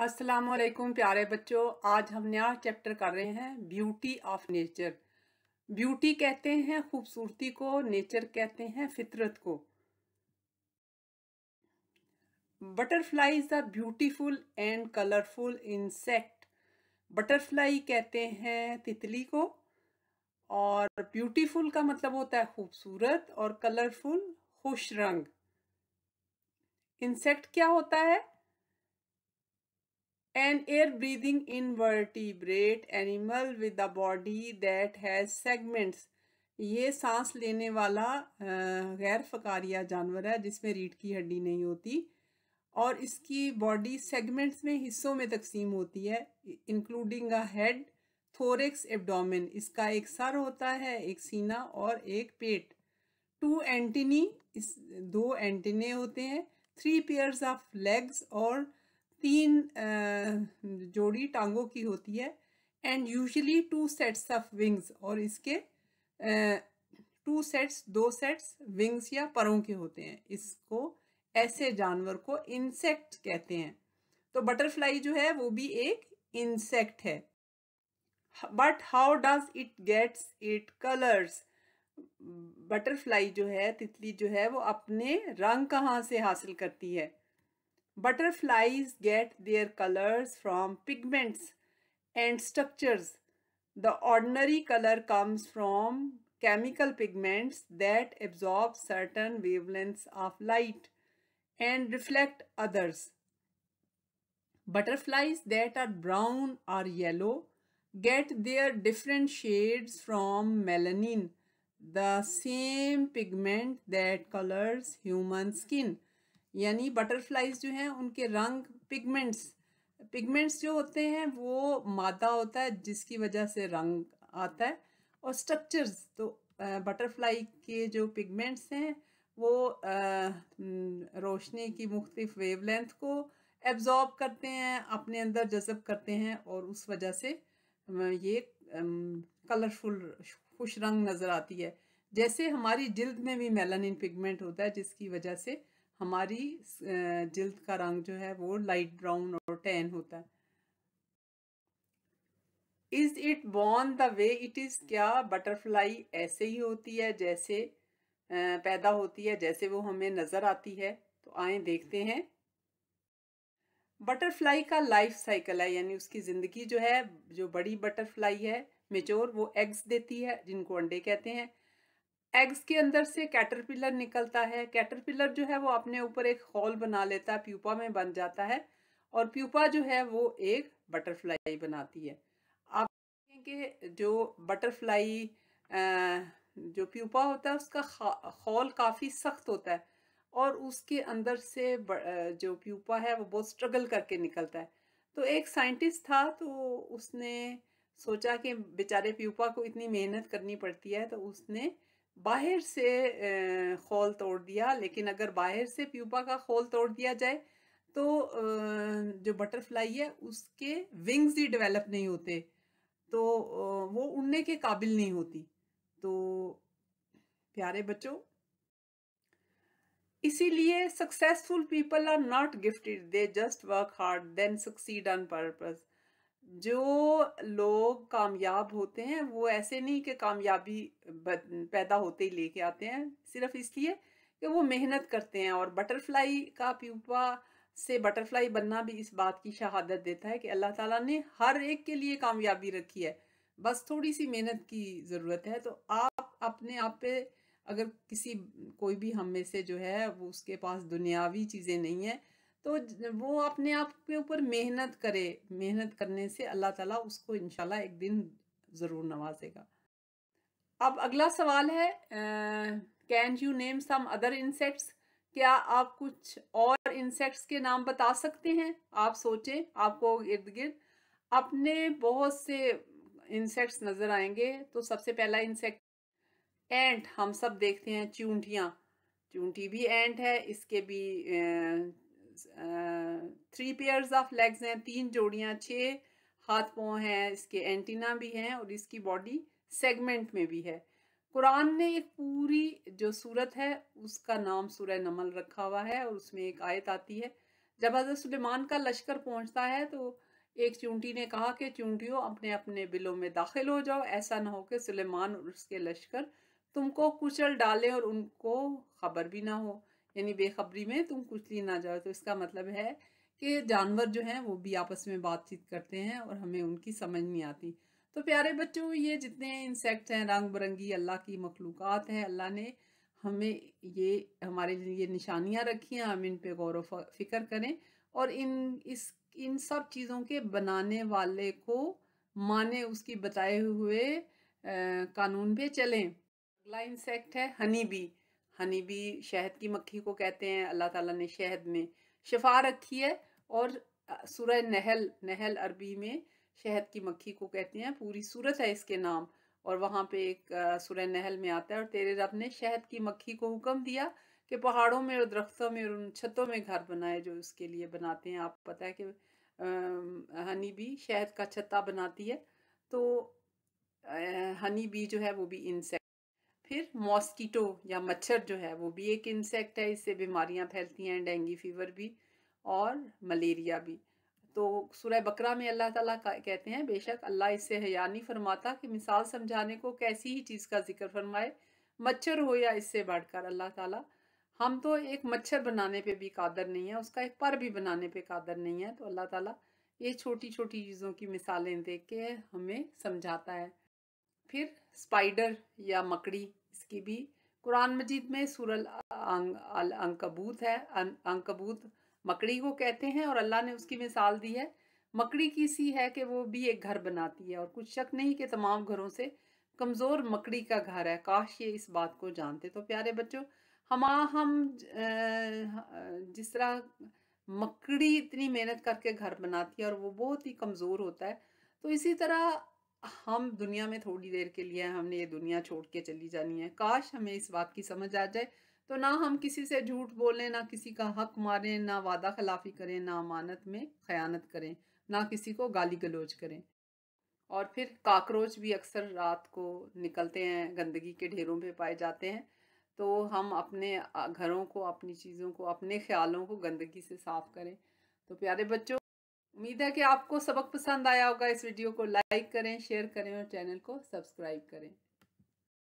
वालेकुम प्यारे बच्चों आज हम नया चैप्टर कर रहे हैं ब्यूटी ऑफ नेचर ब्यूटी कहते हैं खूबसूरती को नेचर कहते हैं फितरत को butterfly is a beautiful and colourful insect butterfly कहते हैं तितली को और ब्यूटीफुल का मतलब होता है खूबसूरत और कलरफुल खुश रंग इंसेक्ट क्या होता है an air breathing invertebrate animal with the body that has segments ये सांस लेने वाला गैर फकारिया जानवर है जिसमें रीढ़ की हड्डी नहीं होती और इसकी बॉडी सेगमेंट्स में हिस्सों में तकसीम होती है including a head thorax abdomen इसका एक सर होता है एक सीना और एक पेट टू एंटीनी इस दो एंटीने होते हैं थ्री पेयर्स ऑफ लेग्स और तीन जोड़ी टांगों की होती है and usually two sets of wings और इसके टू सेट्स दो सेट्स विंग्स या परों के होते हैं इसको ऐसे जानवर को इंसेक्ट कहते हैं तो बटरफ्लाई जो है वो भी एक इंसेक्ट है but how does it gets it colours butterfly जो है तितली जो है वो अपने रंग कहाँ से हासिल करती है Butterflies get their colors from pigments and structures. The ordinary color comes from chemical pigments that absorb certain wavelengths of light and reflect others. Butterflies that are brown or yellow get their different shades from melanin, the same pigment that colors human skin. यानी butterflies जो हैं उनके रंग pigments pigments जो होते हैं वो मादा होता है जिसकी वजह से रंग आता है और स्ट्रक्चर्स तो बटरफ्लाई के जो पिगमेंट्स हैं वो रोशनी की मुख्तफ वेवलेंथ को एब्जॉर्ब करते हैं अपने अंदर जज़ब करते हैं और उस वजह से ये कलरफुल खुश रंग नज़र आती है जैसे हमारी जिल्द में भी मेलानिन पिगमेंट होता है जिसकी वजह से हमारी जिल्द का रंग जो है वो लाइट ब्राउन और टैन होता है is it born the way it is क्या बटरफ्लाई ऐसे ही होती है जैसे पैदा होती है जैसे वो हमें नज़र आती है तो आए देखते हैं बटरफ्लाई का लाइफ साइकिल है यानी उसकी ज़िंदगी जो है जो बड़ी बटरफ्लाई है मेचोर वो एग्स देती है जिनको अंडे कहते हैं एग्स के अंदर से कैटरपिलर निकलता है कैटरपिलर जो है वो अपने ऊपर एक हॉल बना लेता है प्यूपा में बन जाता है और प्यूपा जो है वो एक बटरफ्लाई बनाती है आप देखेंगे जो बटरफ्लाई जो प्यूपा होता है उसका हॉल काफ़ी सख्त होता है और उसके अंदर से जो प्यूपा है वो बहुत स्ट्रगल करके निकलता है तो एक साइंटिस्ट था तो उसने सोचा कि बेचारे प्यूपा को इतनी मेहनत करनी पड़ती है तो उसने बाहर से खोल तोड़ दिया लेकिन अगर बाहर से प्यूपा का खोल तोड़ दिया जाए तो जो बटरफ्लाई है उसके विंग्स ही डेवलप नहीं होते तो वो उड़ने के काबिल नहीं होती तो प्यारे बच्चों इसीलिए successful people are not gifted they just work hard then succeed on purpose जो लोग कामयाब होते हैं वो ऐसे नहीं कि कामयाबी पैदा होते ही लेके आते हैं सिर्फ इसलिए कि वो मेहनत करते हैं और बटरफ्लाई का प्यूपा से बटरफ्लाई बनना भी इस बात की शहादत देता है कि अल्लाह ताला ने हर एक के लिए कामयाबी रखी है बस थोड़ी सी मेहनत की ज़रूरत है तो आप अपने आप पे अगर किसी कोई भी हम में से जो है वो उसके पास दुनियावी चीज़ें नहीं हैं तो वो अपने आप के ऊपर मेहनत करे मेहनत करने से अल्लाह ताला उसको इनशाला एक दिन ज़रूर नवाजेगा अब अगला सवाल है can you name some other insects क्या आप कुछ और इंसेक्ट्स के नाम बता सकते हैं आप सोचें आपको इर्द गिर्द अपने बहुत से इंसेक्ट्स नज़र आएंगे तो सबसे पहला इंसेक्ट एंट हम सब देखते हैं चूंटियाँ चूंटी भी एंट है इसके भी थ्री पेयर्स ऑफ लेग्स हैं तीन जोड़ियाँ छः हाथ पो हैं इसके एंटीना भी हैं और इसकी बॉडी सेगमेंट में भी है कुरान ने एक पूरी जो सूरत है उसका नाम सूर नमल रखा हुआ है और उसमें एक आयत आती है जब हजरत सुलेमान का लश्कर पहुंचता है तो एक चूंटी ने कहा कि चूंटियों अपने अपने बिलों में दाखिल हो जाओ ऐसा ना हो कि सुलेमान और उसके लश्कर तुमको कुचल डालें और उनको खबर भी ना हो यानी बेखबरी में तुम कुछ कुचली ना जाओ तो इसका मतलब है कि जानवर जो हैं वो भी आपस में बातचीत करते हैं और हमें उनकी समझ नहीं आती तो प्यारे बच्चों ये जितने इंसेक्ट हैं रंग बिरंगी अल्लाह की मखलूक है अल्लाह ने हमें ये हमारे लिए निशानियाँ रखी हैं हम इन पर गौर व फिक्र करें और इन इस इन सब चीज़ों के बनाने वाले को माने उसकी बताए हुए आ, कानून पे चलें अगला इंसेक्ट है हनी बी हनी भी शहद की मक्खी को कहते हैं अल्लाह ताला ने शहद में शफा रखी है और सूरह नहल नहल अरबी में शहद की मक्खी को कहते हैं पूरी सूरत है इसके नाम और वहाँ पे एक सूरह नहल में आता है और तेरे रब ने शहद की मक्खी को हुक्म दिया कि पहाड़ों में और दरख्तों में और उन छतों में घर बनाए जो उसके लिए बनाते हैं आप पता है कि हनी भी शहद का छत्ता बनाती है तो हनी भी जो है वो भी इंसेक्ट फिर मॉस्कीटो या मच्छर जो है वो भी एक इंसेक्ट है इससे बीमारियां फैलती हैं डेंगी फीवर भी और मलेरिया भी तो सूरह बकरा में अल्लाह ताला कहते हैं बेशक अल्लाह इससे हया नहीं फरमाता कि मिसाल समझाने को कैसी ही चीज़ का जिक्र फरमाए मच्छर हो या इससे बढ़कर अल्लाह ताला हम तो एक मच्छर बनाने पे भी कादर नहीं है उसका एक पर भी बनाने पे कादर नहीं है तो अल्लाह ताला ये छोटी छोटी चीज़ों की मिसालें देख के हमें समझाता है फिर स्पाइडर या मकड़ी इसकी भी कुरान मजीद में सूरल अं-, अंकबूत है अं-, अंकबूत मकड़ी को कहते हैं और अल्लाह ने उसकी मिसाल दी है मकड़ी की सी है कि वो भी एक घर बनाती है और कुछ शक नहीं कि तमाम घरों से कमज़ोर मकड़ी का घर है काश ये इस बात को जानते तो प्यारे बच्चों हम हम जिस तरह मकड़ी इतनी मेहनत करके घर बनाती है और वो बहुत ही कमज़ोर होता है तो इसी तरह हम दुनिया में थोड़ी देर के लिए हमने ये दुनिया छोड़ के चली जानी है काश हमें इस बात की समझ आ जाए तो ना हम किसी से झूठ बोलें ना किसी का हक मारें ना वादा खिलाफी करें ना अमानत में खयानत करें ना किसी को गाली गलोच करें और फिर काकरोच भी अक्सर रात को निकलते हैं गंदगी के ढेरों पे पाए जाते हैं तो हम अपने घरों को अपनी चीज़ों को अपने ख्यालों को गंदगी से साफ़ करें तो प्यारे बच्चों उम्मीद है कि आपको सबक पसंद आया होगा इस वीडियो को लाइक करें शेयर करें और चैनल को सब्सक्राइब करें